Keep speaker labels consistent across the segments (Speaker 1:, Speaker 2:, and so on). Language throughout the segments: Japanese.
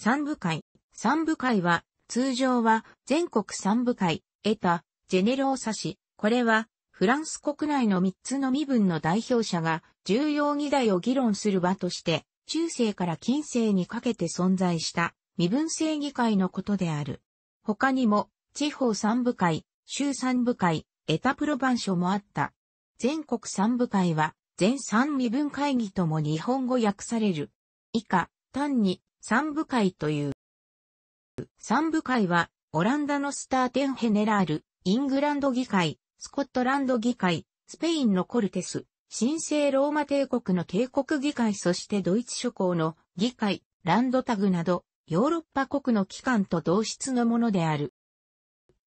Speaker 1: 三部会。三部会は、通常は全国三部会、得た、ジェネローサ氏。これは、フランス国内の三つの身分の代表者が、重要議題を議論する場として、中世から近世にかけて存在した、身分制議会のことである。他にも、地方三部会、州三部会、エタプロバン書もあった。全国三部会は、全三身分会議とも日本語訳される。以下、単に三部会という。三部会は、オランダのスターテンヘネラール、イングランド議会、スコットランド議会、スペインのコルテス、神聖ローマ帝国の帝国議会そしてドイツ諸侯の議会、ランドタグなど、ヨーロッパ国の機関と同質のものである。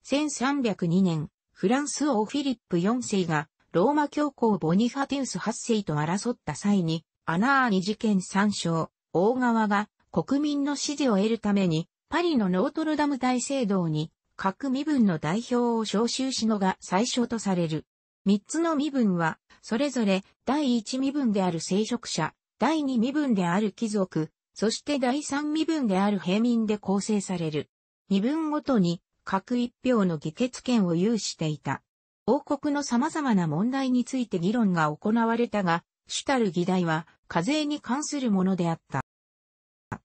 Speaker 1: 1302年、フランス王フィリップ4世が、ローマ教皇ボニファティウス8世と争った際に、アナーニ事件参照、大川が国民の支持を得るために、パリのノートルダム大聖堂に、各身分の代表を招集しのが最初とされる。三つの身分は、それぞれ第一身分である聖職者、第二身分である貴族、そして第三身分である平民で構成される。身分ごとに各一票の議決権を有していた。王国の様々な問題について議論が行われたが、主たる議題は課税に関するものであった。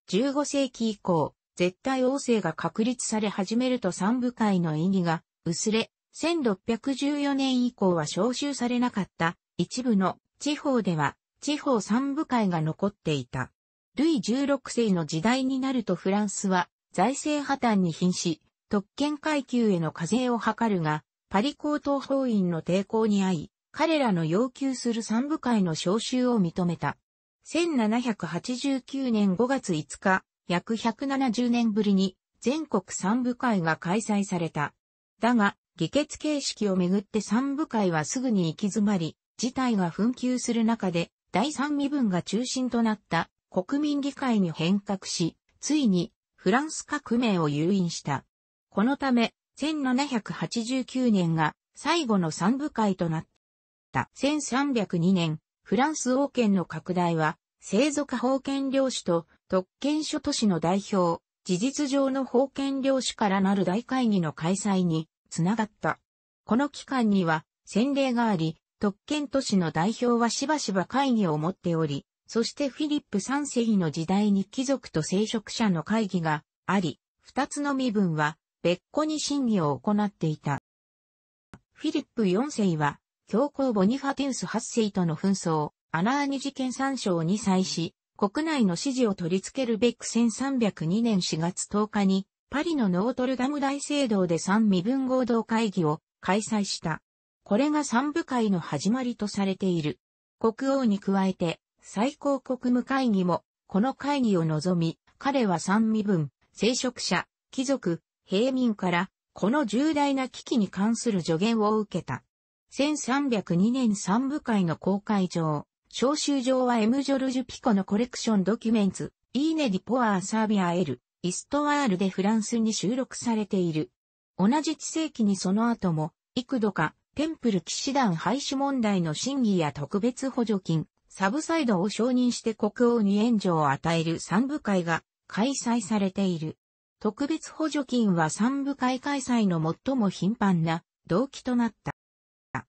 Speaker 1: 15世紀以降、絶対王政が確立され始めると三部会の意義が薄れ、1614年以降は召集されなかった一部の地方では地方三部会が残っていた。ルイ16世の時代になるとフランスは財政破綻に瀕し、特権階級への課税を図るが、パリ高等法院の抵抗に遭い、彼らの要求する三部会の召集を認めた。1789年5月5日、約170年ぶりに全国三部会が開催された。だが、議決形式をめぐって三部会はすぐに行き詰まり、事態が紛糾する中で、第三身分が中心となった国民議会に変革し、ついにフランス革命を誘引した。このため、1789年が最後の三部会となった。1302年、フランス王権の拡大は、生族封建領主と特権諸都市の代表、事実上の封建領主からなる大会議の開催につながった。この期間には先例があり、特権都市の代表はしばしば会議を持っており、そしてフィリップ3世の時代に貴族と聖職者の会議があり、二つの身分は別個に審議を行っていた。フィリップ4世は教皇ボニファテウス8世との紛争、アナーニ事件参章に際し、国内の支持を取り付けるべく1302年4月10日に、パリのノートルダム大聖堂で三身分合同会議を開催した。これが三部会の始まりとされている。国王に加えて、最高国務会議も、この会議を望み、彼は三身分、聖職者、貴族、平民から、この重大な危機に関する助言を受けた。1302年三部会の公開上、招集場は M. ジョルジュ・ピコのコレクションドキュメンツ、イーネディ・ポアー・サービア・エル、イストワールでフランスに収録されている。同じ地世紀にその後も、幾度か、テンプル騎士団廃止問題の審議や特別補助金、サブサイドを承認して国王に援助を与える三部会が開催されている。特別補助金は三部会開催の最も頻繁な動機となった。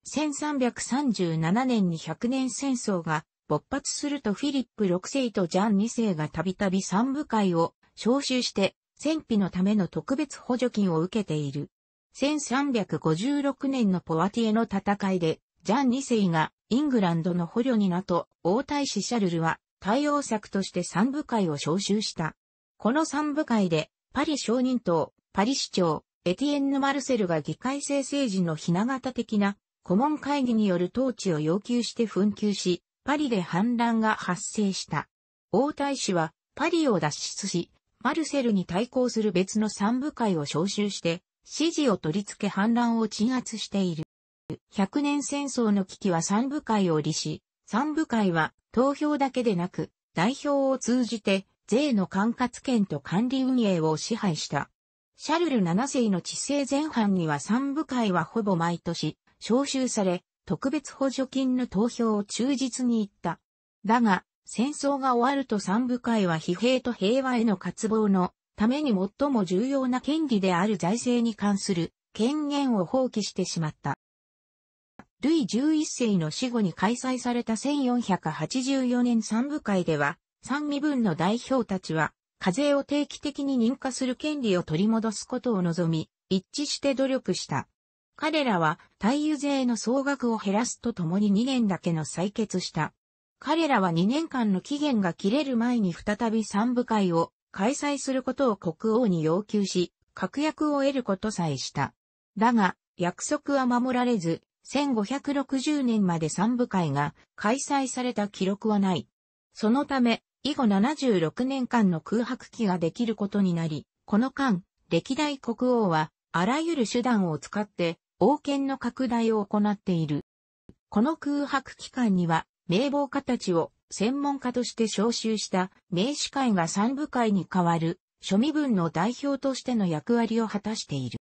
Speaker 1: 1337年に100年戦争が勃発するとフィリップ6世とジャン2世がたびたび三部会を招集して戦費のための特別補助金を受けている。1356年のポワティエの戦いで、ジャン2世がイングランドの捕虜になと王太子シャルルは対応策として三部会を招集した。この三部会で、パリ商人党、パリ市長、エティエンヌ・マルセルが議会制政治の雛形的な顧問会議による統治を要求して紛糾し、パリで反乱が発生した。王太子はパリを脱出し、マルセルに対抗する別の三部会を招集して、支持を取り付け反乱を鎮圧している。百年戦争の危機は三部会を利し、三部会は投票だけでなく、代表を通じて税の管轄権と管理運営を支配した。シャルル7世の治世前半には三部会はほぼ毎年招集され、特別補助金の投票を忠実に言った。だが、戦争が終わると三部会は疲弊と平和への渇望のために最も重要な権利である財政に関する権限を放棄してしまった。ルイ11世の死後に開催された1484年三部会では、三身分の代表たちは、課税を定期的に認可する権利を取り戻すことを望み、一致して努力した。彼らは対油税の総額を減らすとともに2年だけの採決した。彼らは2年間の期限が切れる前に再び三部会を開催することを国王に要求し、確約を得ることさえした。だが、約束は守られず、1560年まで三部会が開催された記録はない。そのため、以後76年間の空白期ができることになり、この間、歴代国王は、あらゆる手段を使って、王権の拡大を行っている。この空白期間には、名簿家たちを専門家として招集した名士会が三部会に代わる庶民文の代表としての役割を果たしている。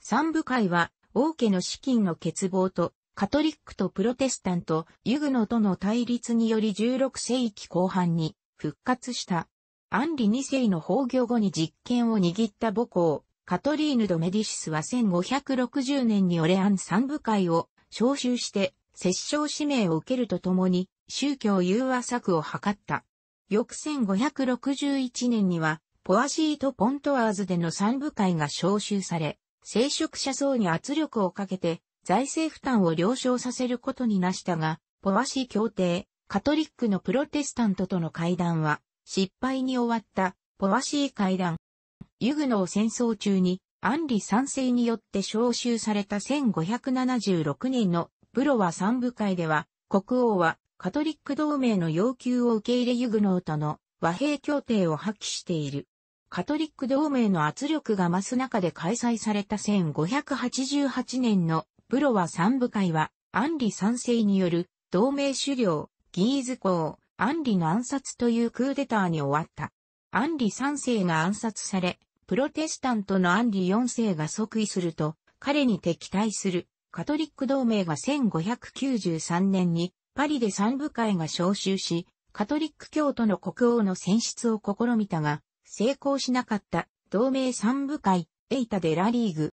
Speaker 1: 三部会は王家の資金の欠乏とカトリックとプロテスタント、ユグノとの対立により16世紀後半に復活した。アンリ2世の崩御後に実権を握った母校、カトリーヌ・ド・メディシスは1560年にオレアン三部会を招集して摂政使命を受けるとともに宗教融和策を図った。翌1561年にはポアシート・ポントワーズでの三部会が招集され、聖職者層に圧力をかけて財政負担を了承させることになしたが、ポワシー協定、カトリックのプロテスタントとの会談は失敗に終わったポワシー会談。ユグノー戦争中に、アンリ三世によって召集された1576年のブロワ三部会では、国王はカトリック同盟の要求を受け入れユグノーとの和平協定を破棄している。カトリック同盟の圧力が増す中で開催された1588年のブロワ三部会は、アンリ三世による同盟狩猟、ギーズ公、ンリの暗殺というクーデターに終わった。アンリ三世が暗殺され、プロテスタントのアンリ4世が即位すると、彼に敵対するカトリック同盟が1593年にパリで三部会が招集し、カトリック教徒の国王の選出を試みたが、成功しなかった同盟三部会、エイタ・デ・ラ・リーグ。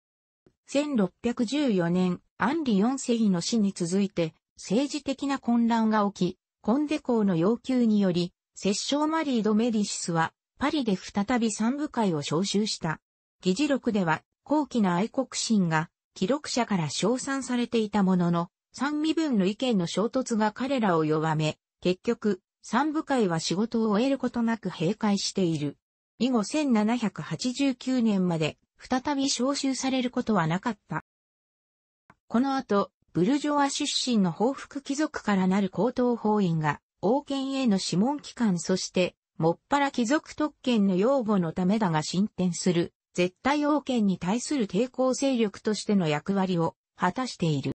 Speaker 1: 1614年、アンリ4世の死に続いて、政治的な混乱が起き、コンデ公の要求により、摂政マリー・ド・メディシスはパリで再び三部会を招集した。議事録では、高貴な愛国心が、記録者から称賛されていたものの、三身分の意見の衝突が彼らを弱め、結局、三部会は仕事を終えることなく閉会している。以後1789年まで、再び招集されることはなかった。この後、ブルジョワ出身の報復貴族からなる高等法院が、王権への諮問機関そしてもっぱら貴族特権の擁護のためだが進展する、絶対王権に対する抵抗勢力としての役割を果たしている。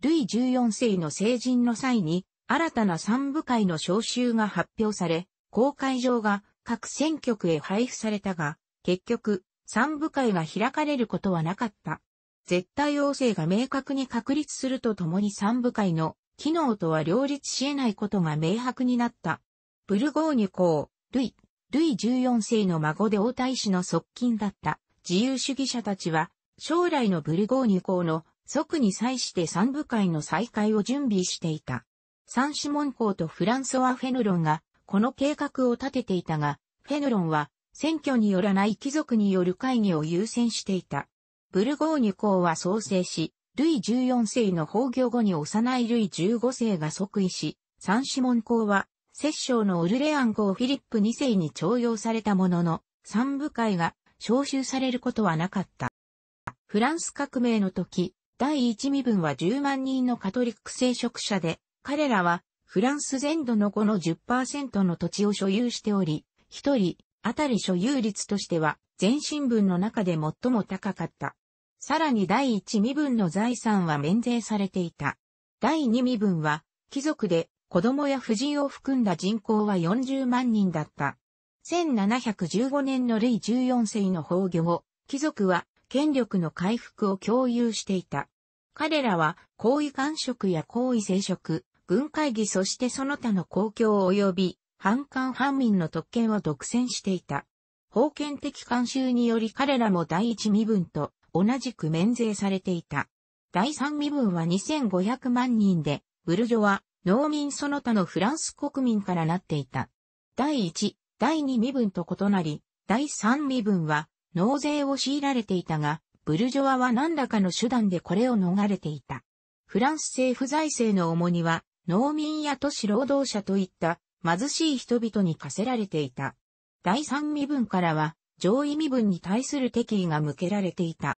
Speaker 1: ルイ14世の成人の際に、新たな三部会の召集が発表され、公会場が各選挙区へ配布されたが、結局、三部会が開かれることはなかった。絶対王政が明確に確立するとともに三部会の機能とは両立し得ないことが明白になった。ブルゴーニュ公、ルイ、ルイ14世の孫で王太子の側近だった自由主義者たちは、将来のブルゴーニュ公の即に際して三部会の再開を準備していた。サンシモン公とフランソワ・フェヌロンが、この計画を立てていたが、フェヌロンは、選挙によらない貴族による会議を優先していた。ブルゴーニュ公は創生し、ルイ14世の崩御後に幼いルイ15世が即位し、サンシモン公は摂政のオルレアン公フィリップ2世に徴用されたものの、三部会が召集されることはなかった。フランス革命の時、第一身分は10万人のカトリック聖職者で、彼らはフランス全土の5の10%の土地を所有しており、一人当たり所有率としては全身分の中で最も高かった。さらに第一身分の財産は免税されていた。第二身分は貴族で子供や婦人を含んだ人口は40万人だった。1715年のルイ14世の崩御後、貴族は権力の回復を共有していた。彼らは、皇位官職や皇位聖職、軍会議そしてその他の公共及び、反官反民の特権を独占していた。封建的慣習により彼らも第一身分と同じく免税されていた。第三身分は2500万人で、ブルジョは農民その他のフランス国民からなっていた。第1、第2身分と異なり、第3身分は納税を強いられていたが、ブルジョワは何らかの手段でこれを逃れていた。フランス政府財政の重荷は、農民や都市労働者といった貧しい人々に課せられていた。第三身分からは、上位身分に対する敵意が向けられていた。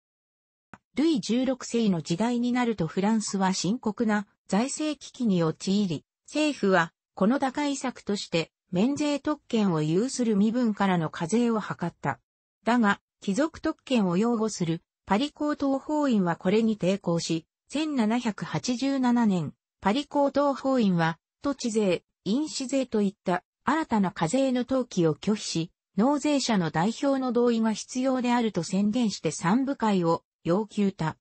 Speaker 1: ルイ16世の時代になるとフランスは深刻な財政危機に陥り、政府はこの打開策として免税特権を有する身分からの課税を図った。だが、貴族特権を擁護するパリ高等法院はこれに抵抗し、1787年、パリ高等法院は土地税、飲酒税といった新たな課税の登記を拒否し、納税者の代表の同意が必要であると宣言して三部会を要求た。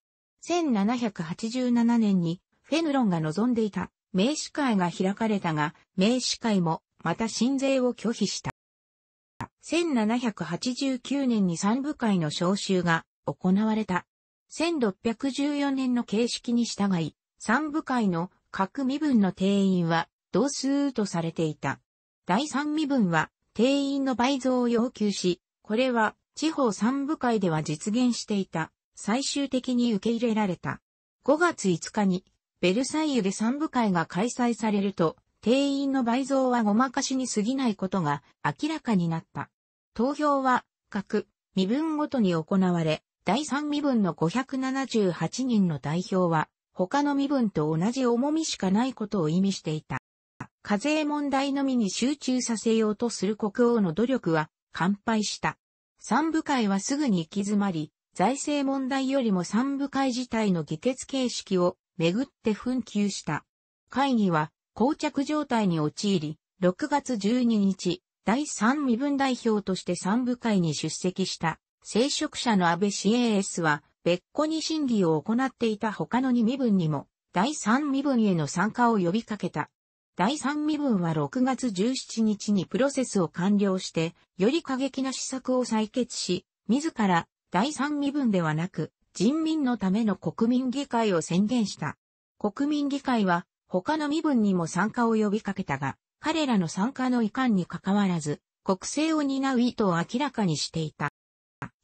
Speaker 1: 1787年にフェヌロンが望んでいた名士会が開かれたが、名士会もまた新税を拒否した。1789年に三部会の召集が行われた。1614年の形式に従い、三部会の各身分の定員は同数とされていた。第三身分は定員の倍増を要求し、これは地方三部会では実現していた。最終的に受け入れられた。5月5日にベルサイユで三部会が開催されると、定員の倍増はごまかしに過ぎないことが明らかになった。投票は、各、身分ごとに行われ、第三身分の578人の代表は、他の身分と同じ重みしかないことを意味していた。課税問題のみに集中させようとする国王の努力は完敗した。三部会はすぐに行き詰まり、財政問題よりも三部会自体の議決形式をめぐって紛糾した。会議は、膠着状態に陥り、6月12日、第三身分代表として三部会に出席した、聖職者の安倍 CAS は、別個に審議を行っていた他の2身分にも、第三身分への参加を呼びかけた。第三身分は6月17日にプロセスを完了して、より過激な施策を採決し、自ら第三身分ではなく、人民のための国民議会を宣言した。国民議会は他の身分にも参加を呼びかけたが、彼らの参加の遺憾に関わらず、国政を担う意図を明らかにしていた。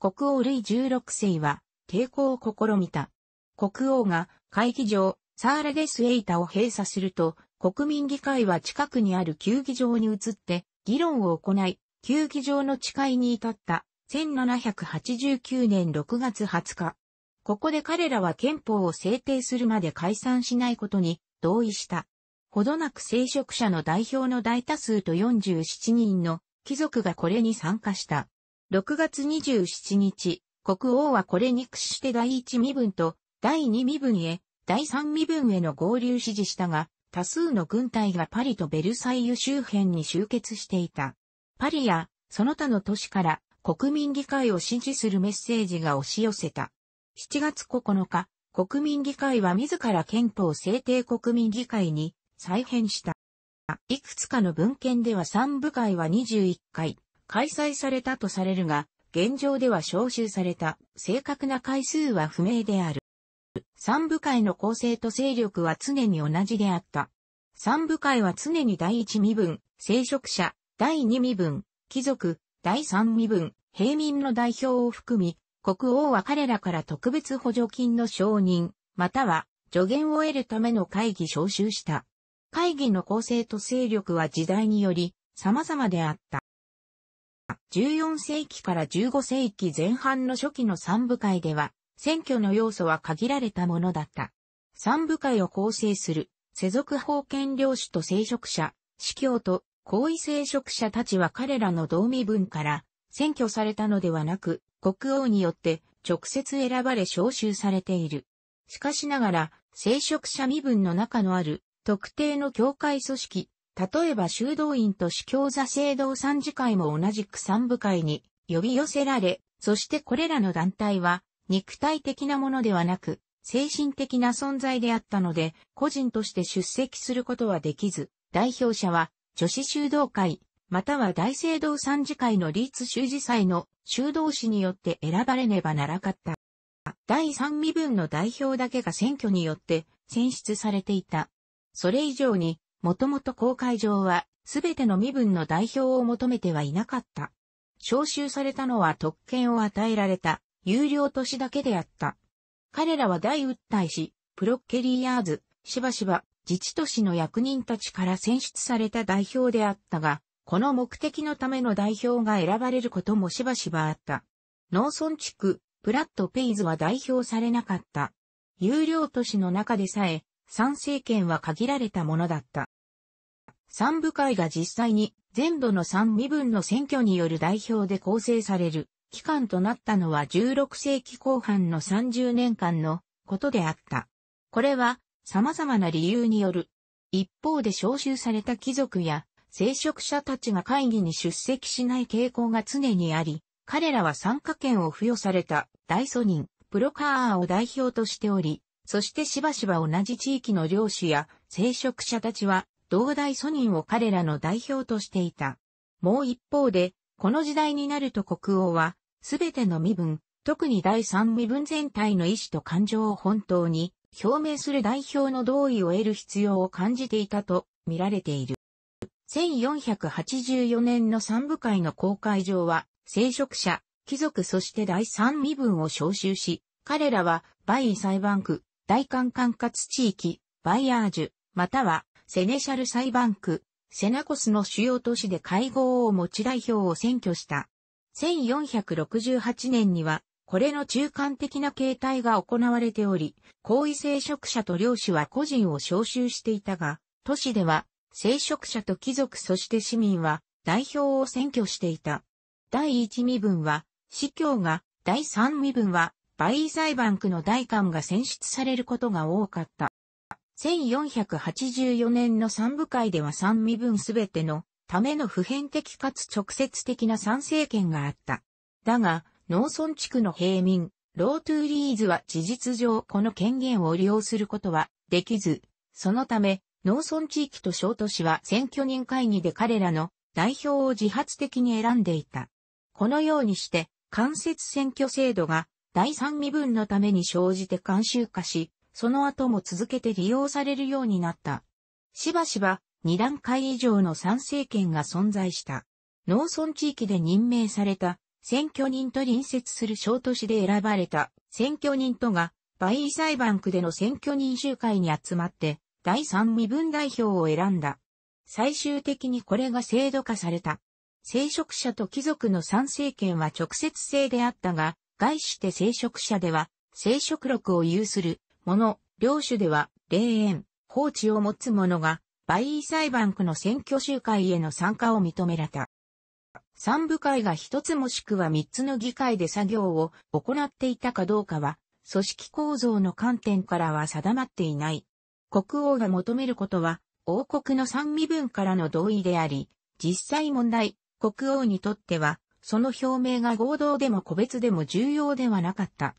Speaker 1: 国王ルイ16世は抵抗を試みた。国王が会議場、サーラデスエイタを閉鎖すると、国民議会は近くにある球技場に移って議論を行い、球技場の誓いに至った1789年6月20日、ここで彼らは憲法を制定するまで解散しないことに同意した。ほどなく聖職者の代表の大多数と47人の貴族がこれに参加した。6月27日、国王はこれに屈して第一身分と第二身分へ、第三身分への合流指示したが、多数の軍隊がパリとベルサイユ周辺に集結していた。パリや、その他の都市から国民議会を支持するメッセージが押し寄せた。7月9日、国民議会は自ら憲法制定国民議会に再編した。いくつかの文献では三部会は21回開催されたとされるが、現状では招集された正確な回数は不明である。三部会の構成と勢力は常に同じであった。三部会は常に第一身分、聖職者、第二身分、貴族、第三身分、平民の代表を含み、国王は彼らから特別補助金の承認、または助言を得るための会議招集した。会議の構成と勢力は時代により様々であった。14世紀から15世紀前半の初期の三部会では、選挙の要素は限られたものだった。三部会を構成する、世俗封建領主と聖職者、司教と、高位聖職者たちは彼らの同身分から、選挙されたのではなく、国王によって直接選ばれ召集されている。しかしながら、聖職者身分の中のある特定の教会組織、例えば修道院と司教座聖堂参事会も同じく三部会に呼び寄せられ、そしてこれらの団体は肉体的なものではなく、精神的な存在であったので、個人として出席することはできず、代表者は女子修道会、または大聖堂参事会の立州事祭の修道士によって選ばれねばならかった。第三身分の代表だけが選挙によって選出されていた。それ以上に、もともと公会上は、すべての身分の代表を求めてはいなかった。招集されたのは特権を与えられた、有料都市だけであった。彼らは大訴えし、プロッケリーアーズ、しばしば、自治都市の役人たちから選出された代表であったが、この目的のための代表が選ばれることもしばしばあった。農村地区、プラット・ペイズは代表されなかった。有料都市の中でさえ、参政権は限られたものだった。三部会が実際に全土の三身分の選挙による代表で構成される期間となったのは16世紀後半の30年間のことであった。これは様々な理由による。一方で召集された貴族や聖職者たちが会議に出席しない傾向が常にあり、彼らは参加権を付与された大祖人、プロカーを代表としており、そしてしばしば同じ地域の領主や聖職者たちは、同大祖人を彼らの代表としていた。もう一方で、この時代になると国王は、すべての身分、特に第三身分全体の意思と感情を本当に表明する代表の同意を得る必要を感じていたと見られている。1484年の三部会の公会上は、聖職者、貴族そして第三身分を召集し、彼らは、バイ裁判区、大官管轄地域、バイアージュ、または、セネシャル裁判区、セナコスの主要都市で会合を持ち代表を選挙した。1468年には、これの中間的な形態が行われており、高位聖職者と領主は個人を召集していたが、都市では聖職者と貴族そして市民は代表を選挙していた。第一身分は、司教が、第三身分は、バイイ裁判区の代官が選出されることが多かった。1484年の三部会では三身分すべてのための普遍的かつ直接的な参政権があった。だが、農村地区の平民、ロートゥーリーズは事実上この権限を利用することはできず、そのため、農村地域と小都市は選挙人会議で彼らの代表を自発的に選んでいた。このようにして、間接選挙制度が第三身分のために生じて慣習化し、その後も続けて利用されるようになった。しばしば二段階以上の参政権が存在した。農村地域で任命された選挙人と隣接する小都市で選ばれた選挙人とが、バイイ裁判区での選挙人集会に集まって、第三身分代表を選んだ。最終的にこれが制度化された。聖職者と貴族の参政権は直接制であったが、外して聖職者では、聖職録を有する者、領主では、霊園、法治を持つ者が、バイイ裁判区の選挙集会への参加を認められた。三部会が一つもしくは三つの議会で作業を行っていたかどうかは、組織構造の観点からは定まっていない。国王が求めることは、王国の三身分からの同意であり、実際問題、国王にとっては、その表明が合同でも個別でも重要ではなかった。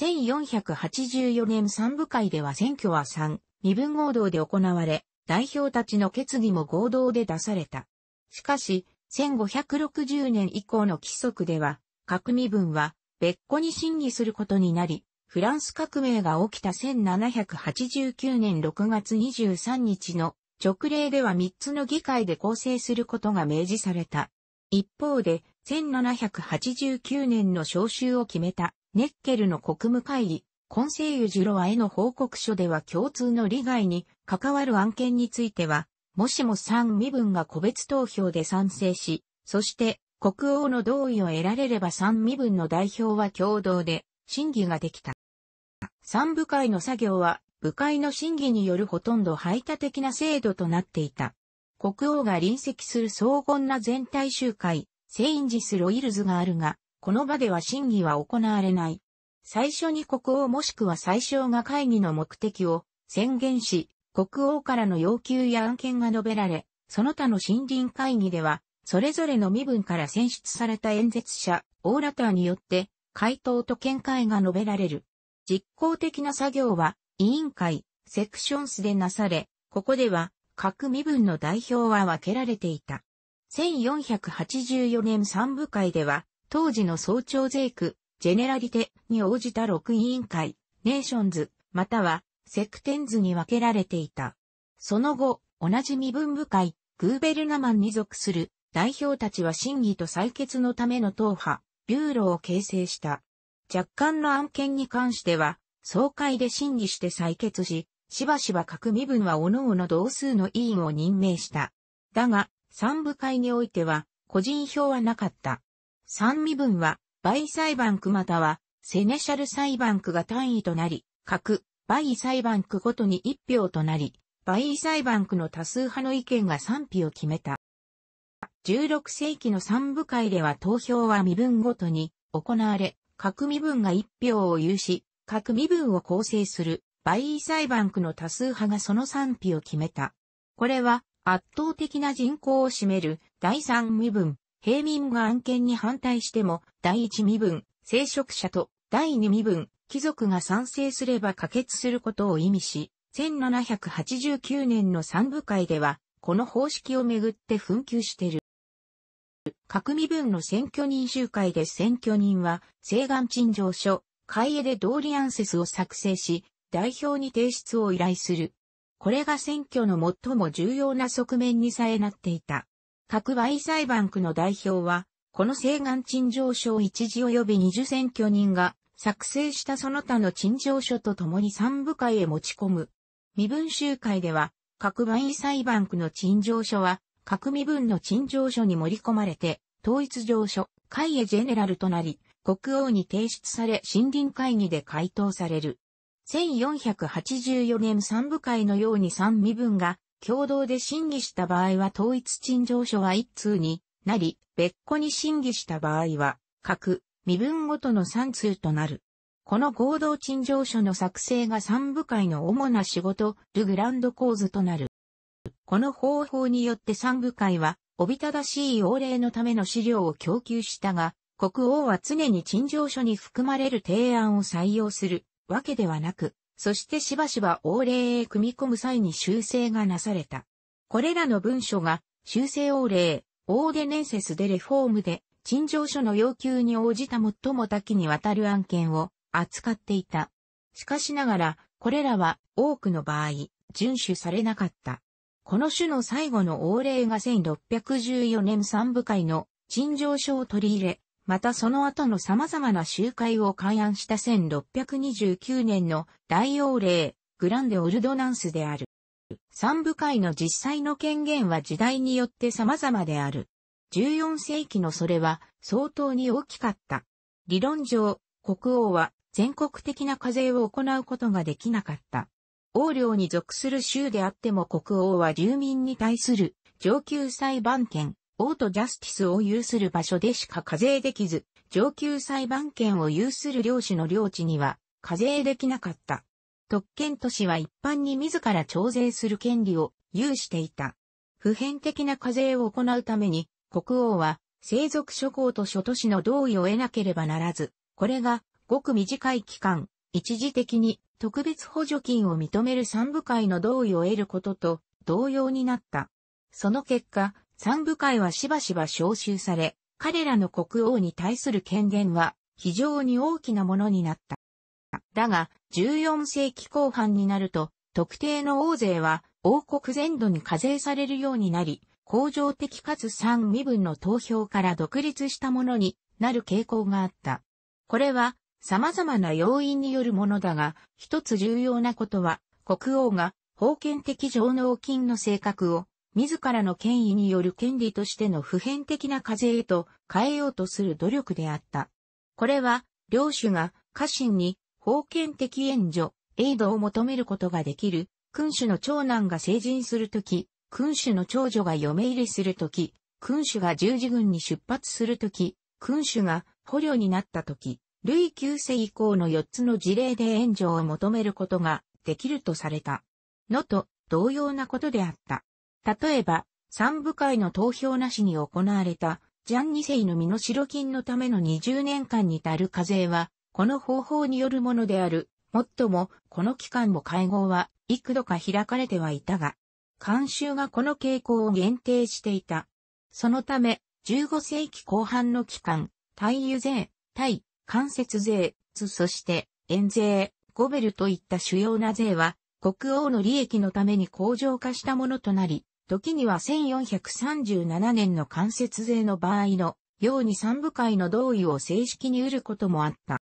Speaker 1: 1484年三部会では選挙は三、二分合同で行われ、代表たちの決議も合同で出された。しかし、1560年以降の規則では、各身分は別個に審議することになり、フランス革命が起きた1789年6月23日の直令では3つの議会で構成することが明示された。一方で、1789年の召集を決めたネッケルの国務会議、コンセイユ・ジュロワへの報告書では共通の利害に関わる案件については、もしも3身分が個別投票で賛成し、そして国王の同意を得られれば3身分の代表は共同で審議ができた。三部会の作業は、部会の審議によるほとんど排他的な制度となっていた。国王が臨席する荘厳な全体集会、セインジス・ロイルズがあるが、この場では審議は行われない。最初に国王もしくは最小が会議の目的を宣言し、国王からの要求や案件が述べられ、その他の森林会議では、それぞれの身分から選出された演説者、オーラターによって、回答と見解が述べられる。実行的な作業は委員会、セクションスでなされ、ここでは各身分の代表は分けられていた。1484年三部会では、当時の総長税区、ジェネラリテに応じた6委員会、ネーションズ、またはセクテンズに分けられていた。その後、同じ身分部会、グーベルナマンに属する代表たちは審議と採決のための党派、ビューロを形成した。若干の案件に関しては、総会で審議して採決し、しばしば各身分は各々同数の委員を任命した。だが、三部会においては、個人票はなかった。三身分は、倍裁判区または、セネシャル裁判区が単位となり、各、倍裁判区ごとに一票となり、倍裁判区の多数派の意見が賛否を決めた。16世紀の三部会では投票は身分ごとに行われ、各身分が1票を有し、各身分を構成する、倍イ裁判区の多数派がその賛否を決めた。これは、圧倒的な人口を占める第3身分、平民が案件に反対しても、第1身分、聖職者と第2身分、貴族が賛成すれば可決することを意味し、1789年の三部会では、この方式をめぐって紛糾している。各身分の選挙人集会で選挙人は、西岸陳情書、会へで同りアンセスを作成し、代表に提出を依頼する。これが選挙の最も重要な側面にさえなっていた。各売イ裁判区の代表は、この西岸陳情書を一時及び二次選挙人が作成したその他の陳情書と共に三部会へ持ち込む。身分集会では、各売イ裁判区の陳情書は各身分の陳情書に盛り込まれて、統一上書、会へジェネラルとなり、国王に提出され森林会議で回答される。1484年三部会のように三身分が共同で審議した場合は統一陳情書は一通になり、別個に審議した場合は、各身分ごとの三通となる。この合同陳情書の作成が三部会の主な仕事、ルグランド構図となる。この方法によって三部会は、おびただしい王令のための資料を供給したが、国王は常に陳情書に含まれる提案を採用するわけではなく、そしてしばしば王令へ組み込む際に修正がなされた。これらの文書が、修正王令、オーデネンセスでレフォームで、陳情書の要求に応じた最も多岐にわたる案件を扱っていた。しかしながら、これらは多くの場合、遵守されなかった。この種の最後の王令が1614年三部会の陳情書を取り入れ、またその後の様々な集会を開案した1629年の大王令、グランデオルドナンスである。三部会の実際の権限は時代によって様々である。14世紀のそれは相当に大きかった。理論上、国王は全国的な課税を行うことができなかった。王領に属する州であっても国王は住民に対する上級裁判権、王とジャスティスを有する場所でしか課税できず、上級裁判権を有する領主の領地には課税できなかった。特権都市は一般に自ら徴税する権利を有していた。普遍的な課税を行うために、国王は生族諸侯と諸都市の同意を得なければならず、これがごく短い期間、一時的に特別補助金を認める三部会の同意を得ることと同様になった。その結果、三部会はしばしば召集され、彼らの国王に対する権限は非常に大きなものになった。だが、14世紀後半になると、特定の王税は王国全土に課税されるようになり、恒常的かつ三身分の投票から独立したものになる傾向があった。これは様々な要因によるものだが、一つ重要なことは、国王が、封建的上納金の性格を、自らの権威による権利としての普遍的な課税へと変えようとする努力であった。これは、領主が家臣に封建的援助、エイドを求めることができる、君主の長男が成人するとき、君主の長女が嫁入りするとき、君主が十字軍に出発するとき、君主が捕虜になったとき、類イ世以降の4つの事例で援助を求めることができるとされた。のと同様なことであった。例えば、三部会の投票なしに行われた、ジャン二世の身の代金のための20年間に足る課税は、この方法によるものである。もっとも、この期間も会合は幾度か開かれてはいたが、慣習がこの傾向を限定していた。そのため、15世紀後半の期間、対油税、対間接税、そして円税、ゴベルといった主要な税は、国王の利益のために向上化したものとなり、時には1437年の間接税の場合のように三部会の同意を正式に得ることもあった。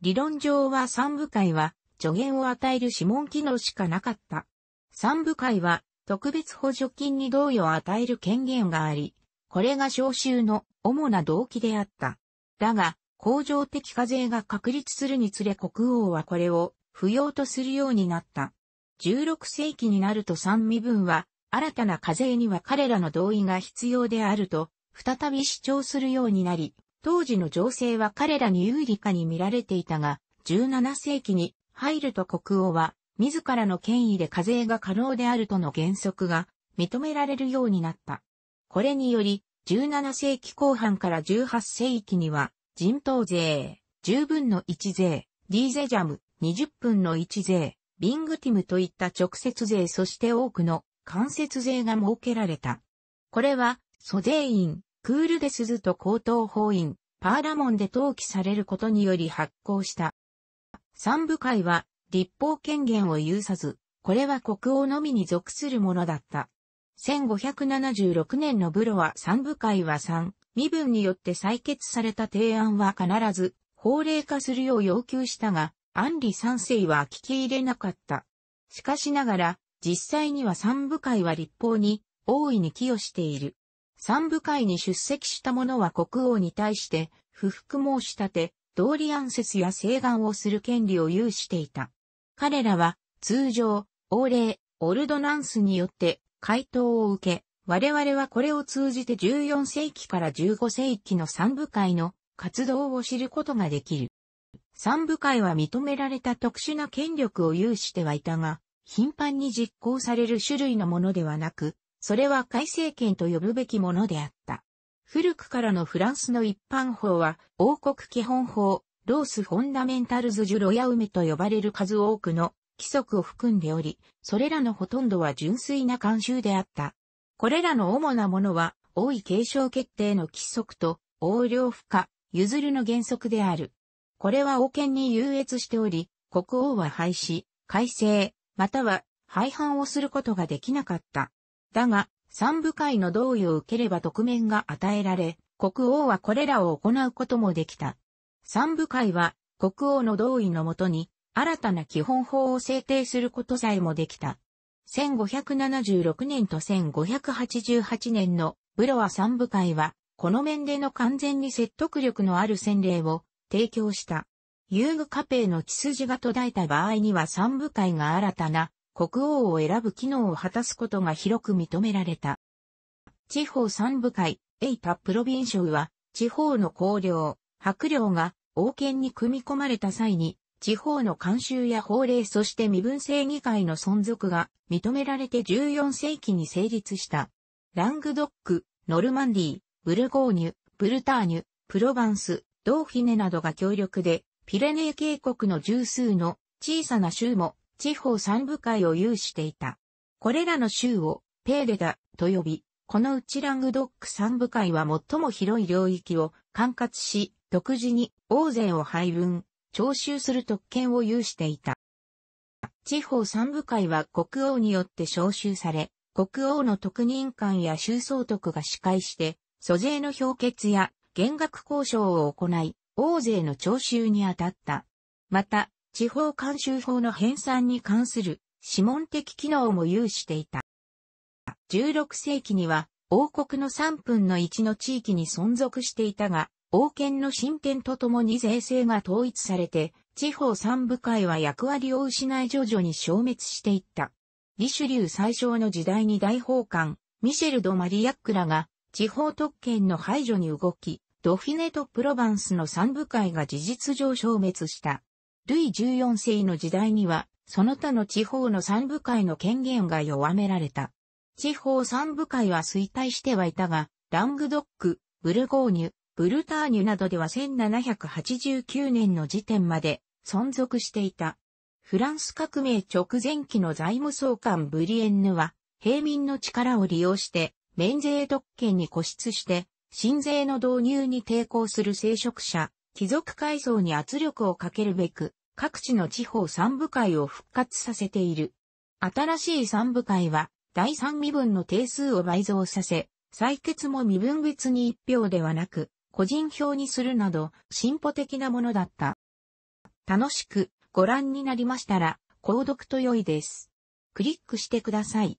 Speaker 1: 理論上は三部会は助言を与える諮問機能しかなかった。三部会は特別補助金に同意を与える権限があり、これが召集の主な動機であった。だが、恒常的課税が確立するにつれ国王はこれを不要とするようになった。16世紀になると三身分は、新たな課税には彼らの同意が必要であると、再び主張するようになり、当時の情勢は彼らに有利かに見られていたが、17世紀に入ると国王は、自らの権威で課税が可能であるとの原則が認められるようになった。これにより、17世紀後半から18世紀には、人頭税、10分の1税、ディーゼジャム、20分の1税、ビングティムといった直接税そして多くの間接税が設けられた。これは、租税員、クールデスズと高等法院、パーラモンで登記されることにより発行した。三部会は、立法権限を有さず、これは国王のみに属するものだった。1576年のブロは三部会は三、身分によって採決された提案は必ず法令化するよう要求したが、アンリ三世は聞き入れなかった。しかしながら、実際には三部会は立法に大いに寄与している。三部会に出席した者は国王に対して不服申し立て、道理暗説や請願をする権利を有していた。彼らは通常、王令、オルドナンスによって回答を受け、我々はこれを通じて14世紀から15世紀の三部会の活動を知ることができる。三部会は認められた特殊な権力を有してはいたが、頻繁に実行される種類のものではなく、それは改正権と呼ぶべきものであった。古くからのフランスの一般法は、王国基本法、ロース・フォンダメンタルズ・ジュ・ロヤウメと呼ばれる数多くの規則を含んでおり、それらのほとんどは純粋な慣習であった。これらの主なものは、王位継承決定の規則と、王領負荷、譲るの原則である。これは王権に優越しており、国王は廃止、改正、または廃反をすることができなかった。だが、三部会の同意を受ければ特名が与えられ、国王はこれらを行うこともできた。三部会は国王の同意のもとに新たな基本法を制定することさえもできた。1576年と1588年のブロア三部会は、この面での完全に説得力のある洗礼を提供した。遊具貨幣の血筋が途絶えた場合には三部会が新たな国王を選ぶ機能を果たすことが広く認められた。地方三部会、エイタ・プロビンショウは、地方の公領、白領が王権に組み込まれた際に、地方の慣習や法令そして身分制議会の存続が認められて14世紀に成立した。ラングドック、ノルマンディー、ブルゴーニュ、ブルターニュ、プロヴァンス、ドーフィネなどが協力で、ピレネー渓谷の十数の小さな州も地方三部会を有していた。これらの州をペーデダと呼び、このうちラングドック三部会は最も広い領域を管轄し、独自に大勢を配分、徴収する特権を有していた。地方三部会は国王によって召集され、国王の特任官や州総督が司会して、租税の評決や減額交渉を行い、大勢の徴収に当たった。また、地方監修法の編纂に関する諮問的機能も有していた。16世紀には王国の3分の1の地域に存続していたが、王権の進展とともに税制が統一されて、地方三部会は役割を失い徐々に消滅していった。リシュリュー最小の時代に大法官、ミシェル・ド・マリアックらが、地方特権の排除に動き、ドフィネとプロヴァンスの三部会が事実上消滅した。ルイ14世の時代には、その他の地方の三部会の権限が弱められた。地方三部会は衰退してはいたが、ラングドック、ブルゴーニュ、ブルターニュなどでは1789年の時点まで存続していた。フランス革命直前期の財務総監ブリエンヌは、平民の力を利用して、免税特権に固執して、新税の導入に抵抗する聖職者、貴族階層に圧力をかけるべく、各地の地方三部会を復活させている。新しい三部会は、第三身分の定数を倍増させ、採決も身分別に一票ではなく、個人票にするなど進歩的なものだった。楽しくご覧になりましたら、購読と良いです。クリックしてください。